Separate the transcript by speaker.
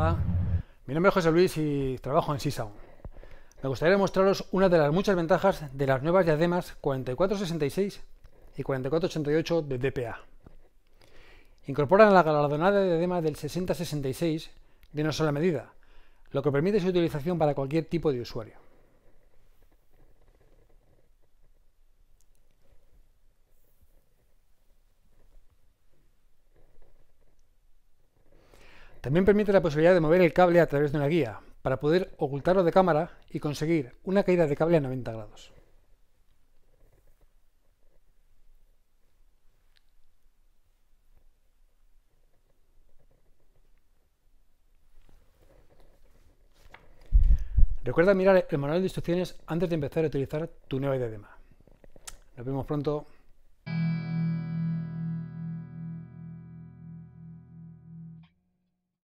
Speaker 1: Hola, mi nombre es José Luis y trabajo en Sisao. Me gustaría mostraros una de las muchas ventajas de las nuevas diademas 4466 y 4488 de DPA. Incorporan la galardonada diadema del 6066 de una sola medida, lo que permite su utilización para cualquier tipo de usuario. También permite la posibilidad de mover el cable a través de una guía, para poder ocultarlo de cámara y conseguir una caída de cable a 90 grados. Recuerda mirar el manual de instrucciones antes de empezar a utilizar tu nueva diadema. Nos vemos pronto.